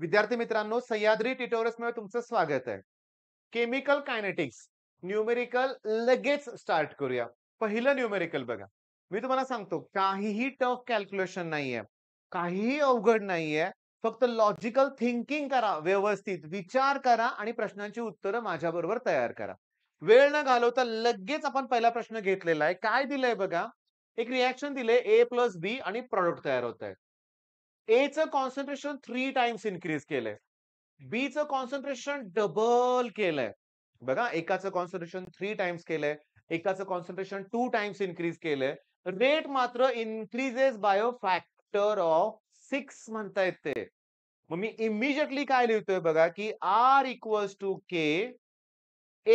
विद्यार्थी मित्रांनो सह्याद्री ट्युटोरियल्स मध्ये तुमचं स्वागत आहे केमिकल कायनेटिक्स न्यूमेरिकल लगेच स्टार्ट करूया पहिलं न्यूमेरिकल बघा मी तुम्हाला सांगतो काहीही टफ कॅल्क्युलेशन नाहीये काहीही अवघड नाहीये फक्त लॉजिकल थिंकिंग करा व्यवस्थित विचार करा आणि प्रश्नांची उत्तरं माझ्याबरोबर तयार करा वेळ न घालवता लगेच आपण पहिला प्रश्न घेतलेला आहे काय दिलंय बघा एक रिॲक्शन दिले ए प्लस बी आणि प्रॉडक्ट तयार होत आहे एचं कॉन्सन्ट्रेशन थ्री टाइम्स इन्क्रीज केलंय बीचं कॉन्सन्ट्रेशन डबल केलंय बघा एकाचं कॉन्सन्ट्रेशन थ्री टाइम्स केलंय एकाचं कॉन्सन्ट्रेशन टू टाइम्स इन्क्रीज केलंय रेट मात्र increases by a factor of six म्हणतायत ते मग मी इमिजिएटली काय लिहितोय बघा की R equals to K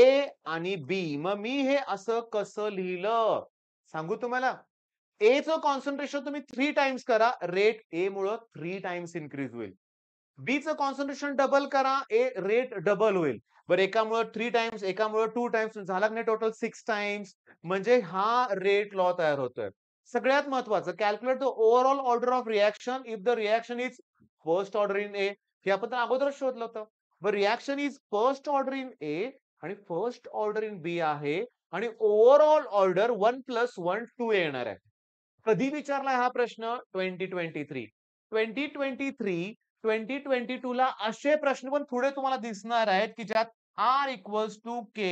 A आणि बी मग मी हे असं कसं लिहिलं सांगू तुम्हाला एचं कॉन्सन्ट्रेशन तुम्ही थ्री टाइम्स करा रेट ए मुळे थ्री टाइम्स इन्क्रीज होईल च कॉन्सन्ट्रेशन डबल करा ए रेट डबल होईल बरं मुळे थ्री टाइम्स मुळे टू टाइम्स झाला नाही टोटल सिक्स टाइम्स म्हणजे हा रेट लॉ तयार होतोय सगळ्यात महत्वाचं calculate the overall order of reaction if the reaction is first order in A हे आपण अगोदर शोधलं होतं बरं reaction is first order in A आणि फर्स्ट ऑर्डर इन बी आहे आणि overall order one plus one two येणार आहे कधी विचारलाय हा प्रश्न twenty twenty three twenty twenty three twenty twenty two ला असे प्रश्न पण पुढे तुम्हाला दिसणार आहेत की ज्यात R equals to K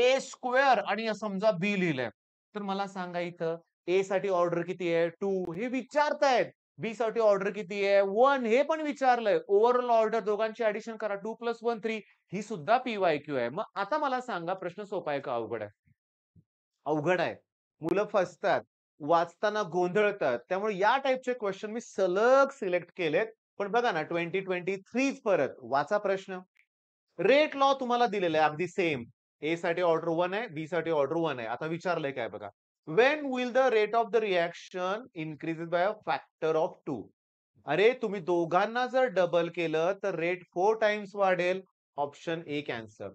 A square आणि समजा बी लिहिलंय तर मला सांगा इथं ए साठी ऑर्डर किती आहे टू हे विचारतायत बी साठी ऑर्डर किती आहे वन हे पण विचारलंय ओव्हरऑल ऑर्डर दोघांची ऍडिशन करा टू प्लस वन थ्री ही सुद्धा पीवाय क्यू आहे मग आता मला सांगा प्रश्न सोपा आहे का अवघड आहे अवघड आहे मुलं फसतात वाचताना गोंधळतात त्यामुळे या टाईपचे क्वेश्चन मी सलग सिलेक्ट केलेत पण बघा ना ट्वेंटी ट्वेंटी थ्री परत वाचा प्रश्न रेट लॉ तुम्हाला दिलेला आहे अगदी सेम ए साठी ऑर्डर वन आहे बी साठी ऑर्डर वन आहे आता विचारलंय काय बघा when will the rate of the reaction increase by a factor of two अरे तुम्ही दोघांना जर डबल केलं तर रेट फोर टाइम्स वाढेल ऑप्शन ए कॅन्सर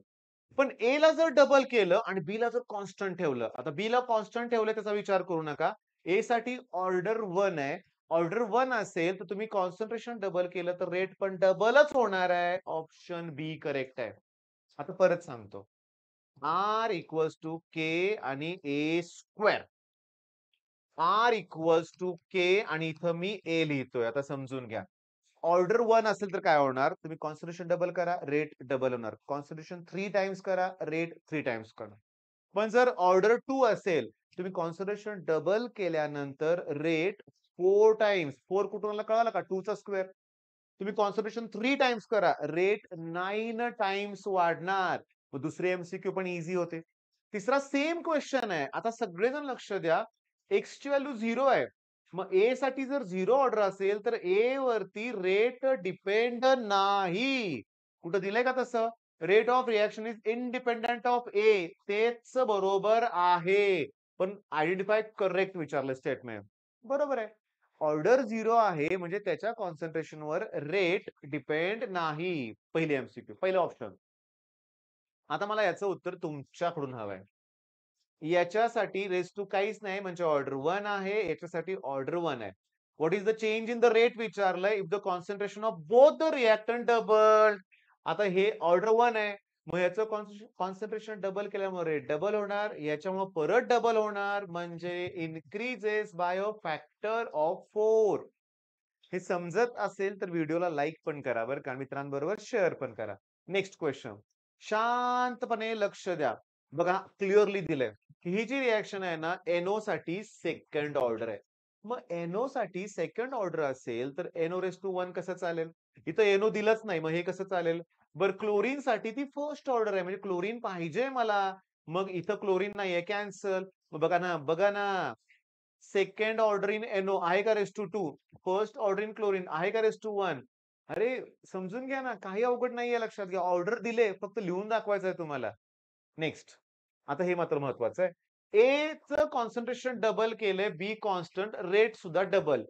पण ए ला जर डबल केलं आणि बी ला जर कॉन्स्टंट ठेवलं आता बी ला कॉन्स्टंट ठेवलं त्याचा विचार करू नका ए साठी ऑर्डर वन आहे ऑर्डर वन असेल तर तुम्ही कॉन्सन्ट्रेशन डबल केलं तर रेट पण डबलच होणार आहे ऑप्शन बी करेक्ट आहे आता परत सांगतो आर इक्वल्स टू के आणि A square R equals to K आणि इथं मी ए लिहितोय आता समजून घ्या ऑर्डर वन असेल तर काय होणार तुम्ही कॉन्सन्ट्रेशन डबल करा रेट डबल होणार कॉन्सन्ट्रेशन थ्री टाइम्स करा रेट थ्री टाइम्स करणार पण जर ऑर्डर टू असेल तुम्ही कॉन्सन्ट्रेशन डबल केल्यानंतर रेट फोर टाइम्स फोर कुठून कळाला का टू चा स्क्वेअर तुम्ही कॉन्सन्ट्रेशन थ्री टाइम्स करा रेट नाईन टाइम्स वाढणार दुसरे एमसीक्यू पण इझी होते तिसरा सेम क्वेश्चन आहे आता सगळेजण लक्ष द्या एक्सची व्हॅल्यू झिरो आहे मग ए साठी जर झिरो ऑर्डर असेल तर ए वरती रेट डिपेंड नाही कुठं दिलंय का तसं rate of reaction is independent of A तेच बरोबर आहे पण आयडेंटिफाय करेक्ट विचारलं स्टेटमेंट बरोबर आहे ऑर्डर झिरो आहे म्हणजे त्याच्या कॉन्सन्ट्रेशनवर रेट डिपेंड नाही पहिले एमसीक्यू पहिलं ऑप्शन आता मला याचं उत्तर तुमच्याकडून हवं आहे याच्यासाठी रेस टू काहीच नाही म्हणजे ऑर्डर वन आहे याच्यासाठी ऑर्डर वन आहे what is the change in the rate विचारलंय if the concentration of both the reactant double आता हे ऑर्डर वन आहे मग याचं कॉन्सन्ट्रेशन डबल केल्यामुळे रेट डबल होणार याच्यामुळे परत डबल होणार म्हणजे increases by a factor of four हे समजत असेल तर व्हिडिओला लाईक पण करा बरं का मित्रांबरोबर शेअर पण करा नेक्स्ट क्वेश्चन शांतपणे लक्ष द्या बघा क्लिअरली दिलंय ही जी रिॲक्शन आहे ना एनओ साठी सेकंड ऑर्डर आहे मग एनओ साठी सेकंड ऑर्डर असेल तर एनओ रेस टू वन कसं चालेल इथं एनओ दिलंच नाही मग हे कसं चालेल बरं क्लोरीन साठी ती फर्स्ट ऑर्डर आहे म्हणजे क्लोरीन पाहिजे मला मग इथं क्लोरीन नाहीये कॅन्सल बघा ना बघा ना सेकंड ऑर्डर इन एनओ आहे का raise to two first order in chlorine आहे का रेस टू वन अरे समजून घ्या ना काही अवघड नाहीये लक्षात घ्या ऑर्डर दिले फक्त लिहून दाखवायचं आहे तुम्हाला नेक्स्ट आता हे मात्र महत्वाचं आहे ए च कॉन्सन्ट्रेशन डबल केलंय बी कॉन्स्टंट रेट सुद्धा डबल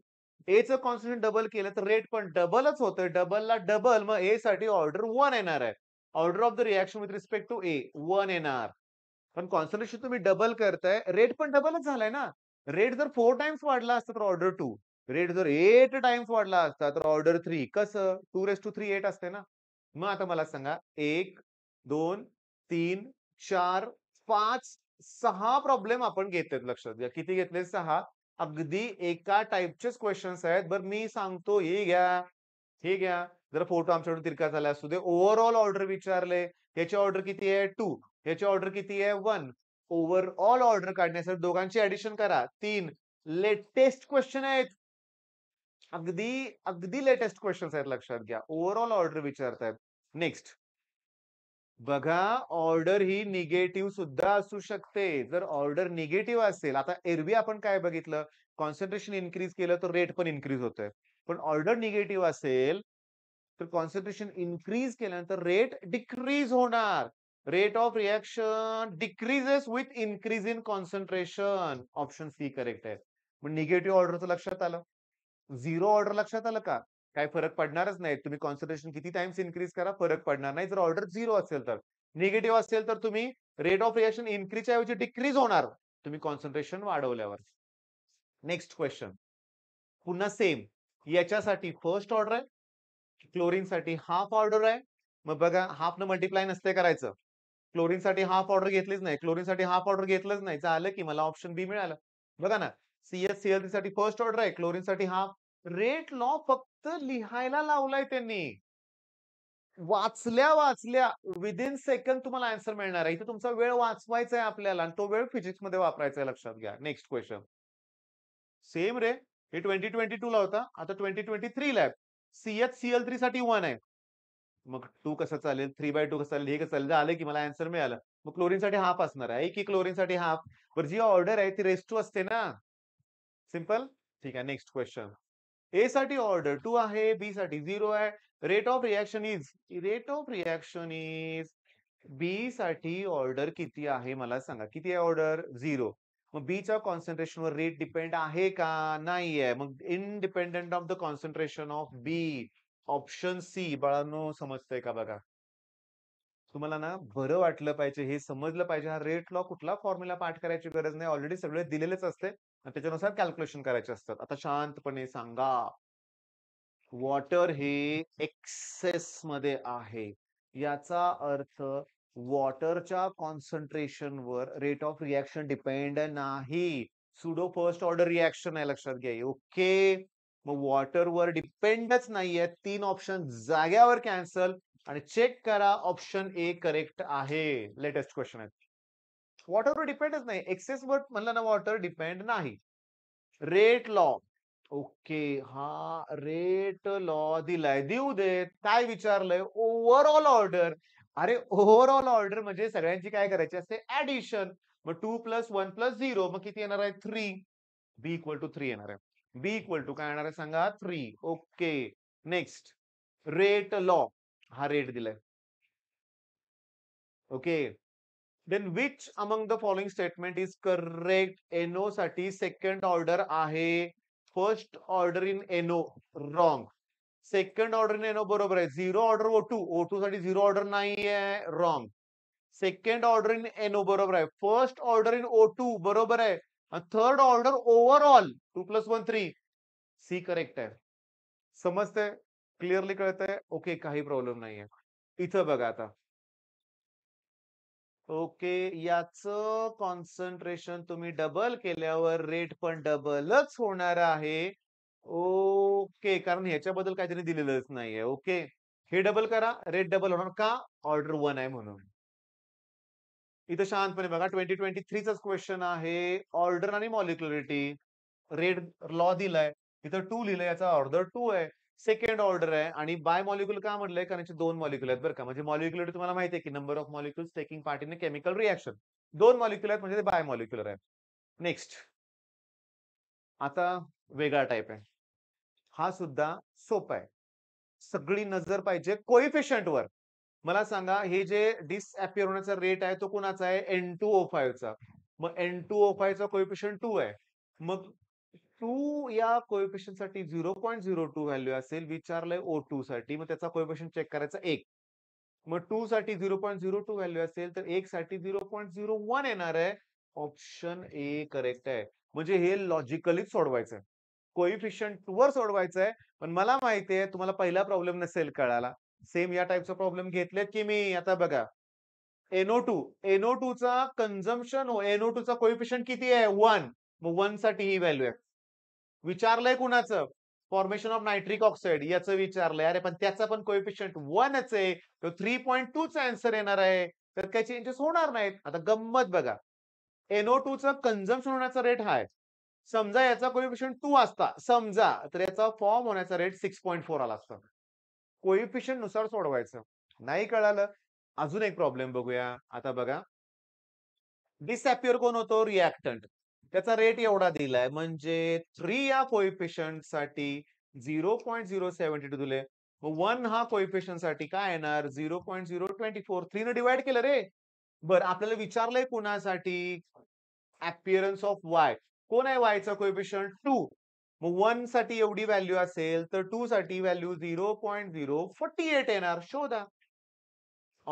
ए च कॉन्सन्ट्रेशन डबल केलं तर रेट पण डबलच डबल ला डबल मग ए साठी ऑर्डर वन येणार आहे order of the reaction with respect to A one येणार पण कॉन्सन्ट्रेशन तुम्ही डबल करताय रेट पण डबलच झालाय ना रेट जर फोर टाइम्स वाढला असता तर ऑर्डर टू रेट जर एट टाइम्स वाढला असता तर ऑर्डर थ्री कसं two raise to three eight असते ना मग आता मला सांगा एक दोन तीन चार पांच सहा प्रॉब्लेम अपन घेतलेत लक्षात घ्या सहा अगदी एका टाइपचेच क्वेश्चन्स आहेत बरं मी सांगतो हे घ्या हे घ्या जर फोटो आमच्याकडून तिरका झाला असू दे ओव्हरऑल ऑर्डर विचारले याची ऑर्डर किती आहे टू याची ऑर्डर किती आहे वन ओव्हरऑल ऑर्डर काढण्यासाठी दोघांची ऍडिशन करा तीन लेटेस्ट क्वेश्चन आहेत अगदी अगदी लेटेस्ट क्वेश्चन्स आहेत लक्षात घ्या ओव्हरऑल ऑर्डर विचारतायत नेक्स्ट बघा ऑर्डर ही निगेटिव्ह सुद्धा असू शकते जर ऑर्डर निगेटिव्ह असेल आता एरवी आपण काय बघितलं कॉन्सन्ट्रेशन इन्क्रीज केलं तर रेट पण इन्क्रीज होतोय पण ऑर्डर निगेटिव्ह असेल तर कॉन्सन्ट्रेशन इन्क्रीज केल्यानंतर रेट डिक्रीज होणार rate of reaction decreases with increase in concentration option C correct आहे निगेटिव्ह ऑर्डरचं लक्षात आलं झिरो ऑर्डर लक्षात आलं का काय फरक पडणारच नाही तुम्ही कॉन्सन्ट्रेशन किती टाइम्स इन्क्रीज करा फरक पडणार नाही जर ऑर्डर झिरो असेल तर निगेटिव्ह असेल तर तुम्ही रेट ऑफ रिएक्शन इन्क्रीजच्या ऐवजी डिक्रीज होणार तुम्ही कॉन्सन्ट्रेशन वाढवल्यावर नेक्स्ट क्वेश्चन पुन्हा सेम याच्यासाठी फर्स्ट ऑर्डर आहे साठी हाफ ऑर्डर आहे मग बघा हाफ न मल्टिप्लाय नसते करायचं साठी हाफ ऑर्डर घेतलीच नाही क्लोरीन साठी हाफ ऑर्डर घेतलंच नाही झालं की मला ऑप्शन बी मिळालं बघा ना सीएस सीएल साठी फर्स्ट ऑर्डर आहे साठी हाफ रेट लॉ फक्त तर लिहायला लावलाय त्यांनी वाचल्या वाचल्या विदिन सेकंद तुम्हाला आन्सर मिळणार आहे इथे तुमचा वेळ वाचवायचा आहे आपल्याला आणि तो वेळ फिजिक्स मध्ये वापरायचा आहे लक्षात घ्या नेक्स्ट क्वेश्चन सेम रे हे ट्वेंटी ट्वेंटी टू ला होता आता ट्वेंटी ट्वेंटी थ्री ला सीएच सीएल थ्री साठी वन आहे मग टू कसं चालेल थ्री बाय टू कसं चालेल हे कसं चालेल आलं की मला आन्सर मिळालं मग क्लोरीन साठी हाफ असणार आहे की क्लोरीन साठी हाफ बरं जी ऑर्डर आहे ती रेस्टू टू असते ना सिंपल ठीक आहे नेक्स्ट क्वेश्चन ए साठी ऑर्डर टू आहे बी साठी झिरो आहे rate of reaction is rate of reaction is B साठी ऑर्डर किती आहे मला सांगा किती आहे ऑर्डर झिरो मग बीच्या कॉन्सन्ट्रेशनवर रेट डिपेंड आहे का नाही आहे मग independent of the concentration of B option C बाळांनो समजतंय का बघा तुम्हाला ना बरं वाटलं पाहिजे हे समजलं पाहिजे हा रेट लॉ कुठला फॉर्म्युला पाठ करायची गरज नाही ऑलरेडी सगळे दिलेलेच असते आणि त्याच्यानुसार कॅल्क्युलेशन करायचे असतात आता शांतपणे सांगा वॉटर हे एक्सेस मध्ये आहे याचा अर्थ वॉटरच्या कॉन्सन्ट्रेशनवर रेट ऑफ रिॲक्शन डिपेंड नाही सुडो फर्स्ट ऑर्डर रिॲक्शन आहे लक्षात घ्या ओके मग वॉटरवर डिपेंडच नाहीये तीन ऑप्शन जाग्यावर कॅन्सल आणि चेक करा ऑप्शन ए करेक्ट आहे लेटेस्ट क्वेश्चन आहे वॉटरवर डिपेंडच नाही एक्सेस वर म्हणलं ना वॉटर डिपेंड नाही रेट लॉ ओके हा रेट लॉ दिलाय देऊ देत काय विचारलंय ओव्हरऑल ऑर्डर अरे ओव्हरऑल ऑर्डर म्हणजे सगळ्यांची काय करायची असते ऍडिशन मग two plus one plus zero मग किती येणार आहे three B equal to three येणार आहे बी इक्वल टू काय येणार आहे सांगा three okay next rate law हा रेट दिलाय okay then which among the following statement is correct NO साठी सेकंड ऑर्डर आहे first order in NO wrong second order in NO बरोबर आहे zero order O two O two साठी zero order नाही आहे wrong second order in NO बरोबर आहे first order in O two बरोबर आहे third order overall two plus one three C correct आहे समजतंय क्लिअरली कळत आहे ओके काही प्रॉब्लेम नाहीये इथं बघा आता ओके याच कॉन्सन्ट्रेशन तुम्ही डबल केल्यावर रेट पण डबलच होणार आहे ओके कारण ह्याच्याबद्दल काहीतरी दिलेलंच नाहीये ओके हे डबल करा रेट डबल होणार का ऑर्डर वन आहे म्हणून इथं शांतपणे बघा ट्वेंटी ट्वेंटी थ्रीचाच क्वेश्चन आहे ऑर्डर आणि मॉलिक्युलरिटी रेट लॉ दिलाय इथं टू लिहिलंय याचा ऑर्डर टू आहे सेकंड ऑर्डर आहे आणि बाय मॉलिक्युल का म्हटलंय कारण दोन मॉलिक्युल आहेत बरं का म्हणजे मॉलिक्युलर तुम्हाला माहिती आहे की number of molecule taking part in chemical reaction दोन मॉलिक्युल आहेत म्हणजे ते बाय मॉलिक्युलर आहे नेक्स्ट आता वेगळा टाईप आहे हा सुद्धा सोपा आहे सगळी नजर पाहिजे वर मला सांगा हे जे डिसअपिअर होण्याचा रेट आहे तो कोणाचा आहे एन टू ओ फायव्हचा मग एन टू ओ फायव्हचा कोइफिशंट टू आहे मग टू या कोएफिशियंट साठी zero point zero two value असेल विचारलंय ओ टू साठी मग त्याचा कोएफिशियंट चेक करायचा एक मग टू साठी zero point zero two value असेल तर एक साठी झिरो पॉईंट झिरो वन येणार आहे ऑप्शन ए करेक्ट आहे म्हणजे हे लॉजिकलीच सोडवायचं आहे कोइफिशियंट वर सोडवायचं आहे पण मला माहिती आहे तुम्हाला पहिला प्रॉब्लेम नसेल कळाला सेम या टाइपचा प्रॉब्लेम घेतले की मी आता बघा एनओ टू एनओ टू चा कन्झम्पन एनओ टू चा कोइफिशियंट किती आहे वन मग वन साठी ही व्हॅल्यू आहे विचारलंय कुणाचं फॉर्मेशन ऑफ नायट्रिक ऑक्साईड याचं विचारलंय अरे पण त्याचा पण कोएफिशियंट वनच आहे तो थ्री पॉईंट चा आन्सर येणार आहे तर काही चेंजेस होणार नाहीत आता गंमत बघा एनओ चा कन्झम्पन होण्याचा रेट हाय समजा याचा कोएफिशियंट टू असता समजा तर याचा फॉर्म होण्याचा रेट सिक्स पॉईंट फोर आला असता कोएफिशियंट नुसार सोडवायचं नाही कळालं अजून एक प्रॉब्लेम बघूया आता बघा डिसअपियर कोण होतो रिॲक्टंट त्याचा रेट एवढा दिलाय म्हणजे थ्री या कोइफिशंट साठी zero point zero seventy two दिले वन हा कोइफिशंट साठी काय येणार zero point zero twenty four three न डिवाइड केलं रे बर आपल्याला विचारलंय कुणासाठी अपिअरन्स ऑफ वाय कोण आहे वायचा कोइफिशंट टू मग वन साठी एवढी व्हॅल्यू असेल तर टू साठी value zero point zero forty eight येणार शोधा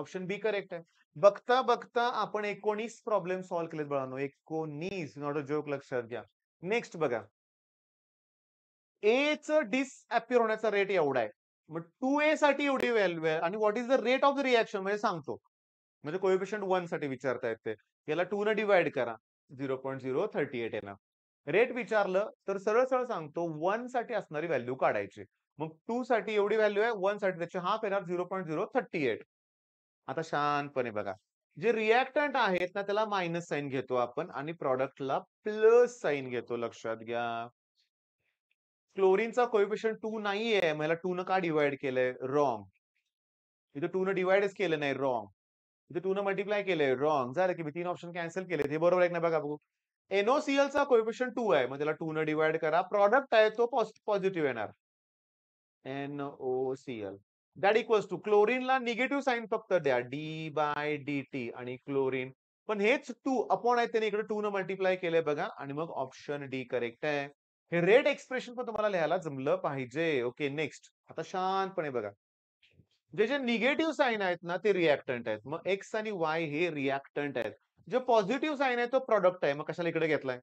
ऑप्शन बी करेक्ट आहे बघता बघता आपण एकोणीस प्रॉब्लेम सॉल्व्ह केलेत बळानो एकोणीस नॉट अ जोक लक्षात घ्या नेक्स्ट बघा ए च डिसअपिअर होण्याचा रेट एवढा आहे मग टू ए साठी एवढी व्हॅल्यू आहे आणि what is the rate of the reaction म्हणजे सांगतो म्हणजे कोविपेशंट वन साठी विचारता येते याला टू न डिवाइड करा zero point zero thirty eight याला रेट विचारलं तर सरळ सरळ सांगतो वन साठी असणारी व्हॅल्यू काढायची मग टू साठी एवढी व्हॅल्यू आहे वन साठी त्याची हाफ येणार zero point zero thirty eight आता शांतपणे बघा जे रिॲक्टंट आहेत ना त्याला मायनस साईन घेतो आपण आणि प्रॉडक्टला प्लस साईन घेतो लक्षात घ्या क्लोरीनचा कोएफिशन टू नाही आहे मला टू न का डिवाइड केलंय रॉंग इथे टू न डिवाइडच केलं नाही रॉंग इथे टू न मल्टिप्लाय केलंय रॉंग झालं की मी तीन ऑप्शन कॅन्सल केले हे बरोबर आहे ना बघा बघू चा कोविपेशन टू आहे मग त्याला टू न डिवाइड करा प्रॉडक्ट आहे तो पॉझिटिव्ह येणार एनओसीएल दॅट इक्वल्स टू क्लोरीनला निगेटिव्ह साईन फक्त द्या डी बाय डी टी आणि क्लोरीन पण हेच टू अपॉन आहे त्याने इकडे टू न मल्टिप्लाय केलंय बघा आणि मग ऑप्शन डी करेक्ट आहे हे रेड एक्सप्रेशन पण तुम्हाला लिहायला जमलं पाहिजे ओके नेक्स्ट आता शांतपणे बघा जे जे निगेटिव्ह साईन आहेत ना ते रिॲक्टंट आहेत मग एक्स आणि वाय हे रिॲक्टंट आहेत जो पॉझिटिव्ह साईन आहे तो प्रॉडक्ट आहे मग कशाला इकडे घेतलाय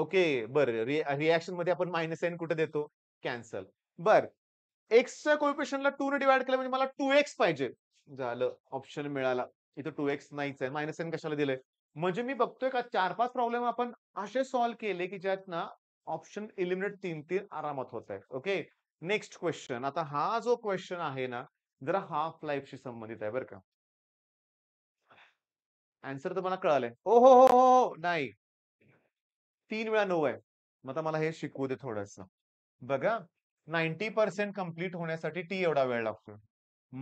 ओके बरं रिॲक्शन मध्ये आपण मायनस साईन कुठे देतो कॅन्सल बर एक्सच्या कोल्पेशनला टू ने डिवाइड केलं म्हणजे मला टू एक्स पाहिजे झालं ऑप्शन मिळाला इथं टू एक्स नाहीच आहे मायनस एन कशाला दिलंय म्हणजे मी बघतोय का चार पाच प्रॉब्लेम आपण असे सॉल्व्ह केले की ज्यात ना ऑप्शन इलिमिनेट तीन तीन आरामात होत आहे ओके नेक्स्ट क्वेश्चन आता हा जो क्वेश्चन आहे ना जरा हाफ लाईफशी संबंधित आहे बरं का आन्सर तर मला कळालंय ओ हो, हो हो हो नाही तीन वेळा नऊ आहे मग आता मला हे शिकवू दे थोडस बघा नाईन्टी पर्सेंट कम्प्लीट होण्यासाठी टी एवढा वेळ लागतो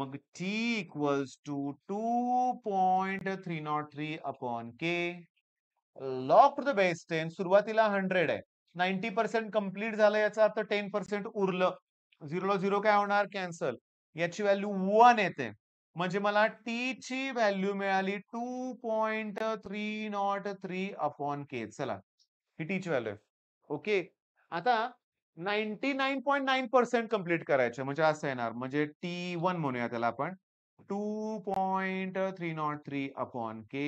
मग T equals to two point three not three upon K log the base ten सुरुवातीला हंड्रेड आहे नाईन्टी पर्सेंट कम्प्लीट झालं याचा अर्थ टेन पर्सेंट उरलं झिरोला झिरो काय होणार कॅन्सल याची व्हॅल्यू वन येते म्हणजे मला टी ची व्हॅल्यू मिळाली two point three not three upon K चला ही टीची व्हॅल्यू आहे ओके आता ninety nine point nine percent complete करायचे म्हणजे असं येणार म्हणजे टी वन म्हणूया त्याला आपण two point three not three upon K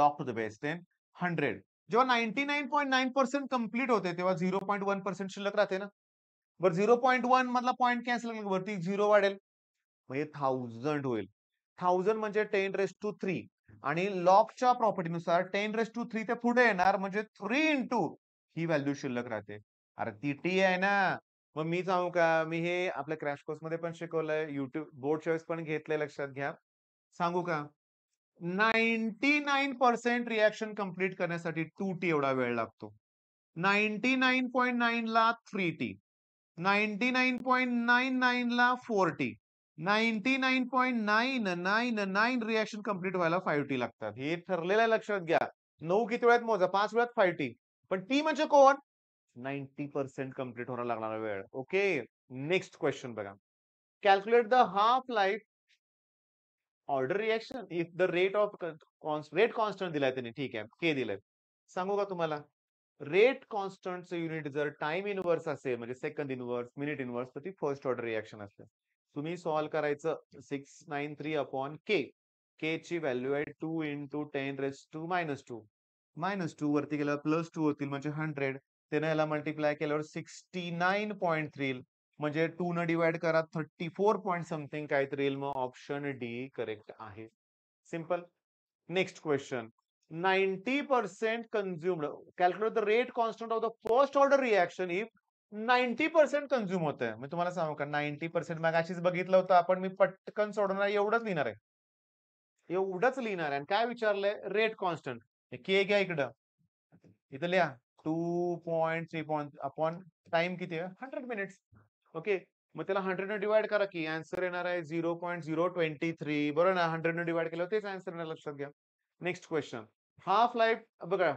log to the base ten hundred जेव्हा ninety nine point nine percent complete होते तेव्हा झिरो पॉईंट वन पर्सेंट शिल्लक राहते ना बरं झिरो पॉईंट वन मधला पॉईंट कॅन्सल वरती झिरो वाढेल म्हणजे थाउजंड होईल थाउजंड म्हणजे टेन रेस टू थ्री आणि लॉकच्या प्रॉपर्टीनुसार टेन रेस टू थ्री ते पुढे येणार म्हणजे थ्री इन टू ही व्हॅल्यू शिल्लक राहते अरे ती टी आहे ना मग मी सांगू का मी हे आपल्या क्रॅश कोर्स मध्ये पण शिकवलंय बोर्ड पण घेतले लक्षात घ्या सांगू का ninety nine percent reaction complete करण्यासाठी टू टी एवढा वेळ लागतो नाईन्टी नाईन पॉइंट नाईन ला three T ninety nine point nine nine ला four T ninety nine point nine nine nine reaction complete व्हायला फायव्ह टी लागतात हे ठरलेला लक्षात घ्या नऊ किती वेळात मोजा पाच वेळात फाय टी पण टी म्हणजे कोण नाईन्टी पर्सेंट कम्प्लीट होणार लागणार वेळ ओके नेक्स्ट क्वेश्चन बघा calculate the half life order reaction if the rate of rate constant दिलाय त्यांनी ठीक आहे के दिलंय सांगू का तुम्हाला रेट कॉन्स्टंटचं युनिट जर टाइम इनवर्स असेल म्हणजे सेकंड इनवर्स मिनिट इनवर्स तर ती फर्स्ट ऑर्डर रिएक्शन असते तुम्ही सॉल्व्ह करायचं six nine three upon K K ची व्हॅल्यू आहे two two ten raise to minus two minus two वरती गेला प्लस टू होतील म्हणजे हंड्रेड त्यानं याला मल्टिप्लाय केल्यावर सिक्स्टी नाईन पॉईंट थ्री म्हणजे टू न डिवाइड करा थर्टी फोर पॉईंट समथिंग काहीतरी येईल मग ऑप्शन डी करेक्ट आहे simple next question ninety percent consumed calculate the rate constant of the first order reaction if ninety percent consume होत आहे मी तुम्हाला सांगू का नाईन्टी पर्सेंट मग अशीच बघितलं होतं आपण मी पटकन सोडणार एवढंच लिहिणार आहे एवढंच लिहिणार आहे आणि काय विचारलंय रेट कॉन्स्टंट के घ्या इकडं इथं लिहा two point three point upon time किती आहे हंड्रेड मिनिट्स ओके मग त्याला हंड्रेड न डिवाइड करा की आन्सर येणार आहे zero point zero twenty three बरोबर ना हंड्रेड न डिवाइड केलं तेच आन्सर येणार लक्षात घ्या नेक्स्ट क्वेश्चन हाफ लाईफ बघा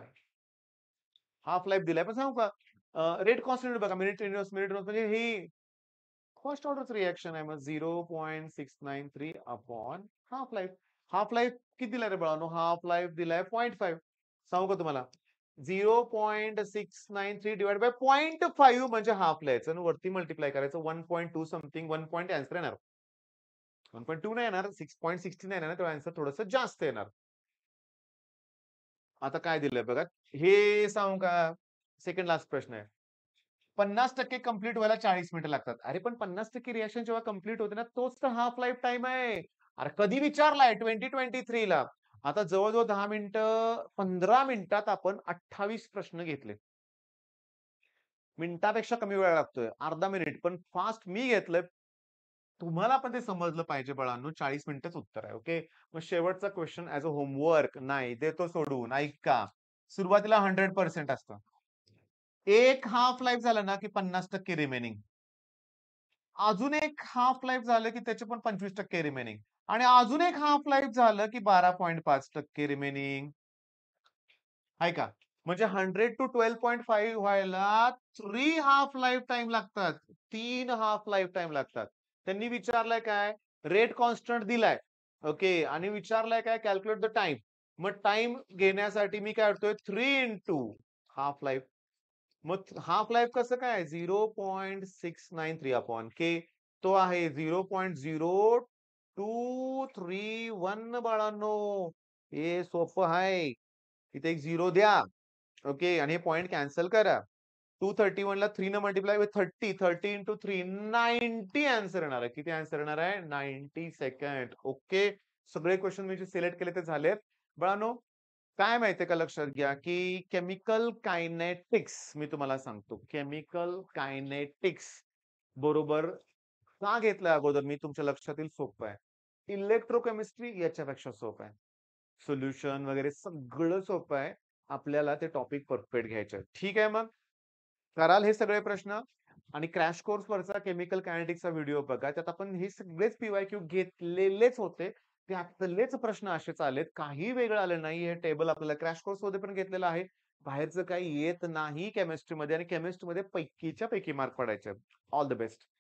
हाफ लाईफ दिलाय पण सांगू का रेट कॉन्स्टंट बघा मिनिट मिनिट म्हणजे ही फर्स्ट ऑर्डरच रिएक्शन आहे मग zero point six nine three upon half life half life किती दिलाय रे बळा हाफ लाईफ दिलाय पॉईंट फाईव्ह सांगू का तुम्हाला zero point six nine three divide by point five म्हणजे हाफ लिहायचं वरती मल्टिप्लाय करायचं one point two something one point answer येणार वन पॉईंट टू नाही येणार सिक्स पॉईंट सिक्स्टी नाही येणार तेव्हा आन्सर थोडस जास्त येणार आता काय दिलंय बघा हे सांगू का सेकंड लास्ट प्रश्न आहे पन्नास टक्के कम्प्लीट व्हायला चाळीस मिनिटं लागतात अरे पण पन्नास टक्के रिएक्शन जेव्हा कम्प्लीट होते ना तोच तर हाफ लाईफ टाइम आहे अरे कधी विचारलाय ट्वेंटी ट्वेंटी थ्री ला आता जवळजवळ दहा मिनिटं पंधरा मिनिटात आपण अठ्ठावीस प्रश्न घेतले मिनिटापेक्षा कमी वेळ लागतोय अर्धा मिनिट पण फास्ट मी घेतलंय तुम्हाला पण ते समजलं पाहिजे बळांनो चाळीस मिनिटच उत्तर आहे ओके मग शेवटचा क्वेश्चन ऍज अ होमवर्क नाही देतो सोडून ऐका सुरुवातीला हंड्रेड पर्सेंट असत एक हाफ लाईफ झालं ना की पन्नास टक्के रिमेनिंग अजून एक हाफ लाईफ झालं की त्याचे पण पंचवीस टक्के रिमेनिंग आणि अजून एक हाफ लाईफ झालं की बारा पॉईंट पाच टक्के रिमेनिंग आहे का म्हणजे hundred to twelve point five व्हायला थ्री हाफ लाईफ टाइम लागतात तीन हाफ लाईफ टाइम लागतात त्यांनी विचारलंय काय रेट कॉन्स्टंट दिलाय ओके आणि विचारलंय काय कॅल्क्युलेट द टाइम मग टाइम घेण्यासाठी मी काय करतोय थ्री टू हाफ लाईफ मग हाफ लाईफ कसं काय zero point six nine three upon K तो आहे zero point zero two three one बाळांनो हे सोप आहे इथे एक झिरो द्या ओके आणि हे पॉइंट कॅन्सल करा टू थर्टी वनला ला थ्री न multiply with thirty thirty into three ninety answer येणार आहे किती आन्सर येणार आहे नाईन्टी सेकंड ओके सगळे क्वेश्चन मी जे सिलेक्ट केले ते झालेत बाळानो काय माहितीये का लक्षात घ्या की केमिकल कायनेटिक्स मी तुम्हाला सांगतो केमिकल कायनेटिक्स बरोबर का घेतलं अगोदर मी तुमच्या लक्षातील सोपं आहे इलेक्ट्रोकेमिस्ट्री याच्यापेक्षा सोपं आहे सोल्युशन वगैरे सगळं सोपं आहे आपल्याला ते टॉपिक परफेक्ट घ्यायचं ठीक आहे मग कराल हे सगळे प्रश्न आणि क्रॅश कोर्स वरचा केमिकल कॅनेटिक्सचा व्हिडिओ बघा त्यात आपण हे सगळेच पीवाय क्यू घेतलेलेच होते आपलेच प्रश्न असेच आलेत काही वेगळं आलं नाही हे टेबल आपल्याला क्रॅश कोर्स मध्ये पण घेतलेलं आहे बाहेरचं काही येत नाही केमिस्ट्रीमध्ये आणि केमिस्ट्रीमध्ये पैकीच्या पैकी मार्क पडायचे ऑल द बेस्ट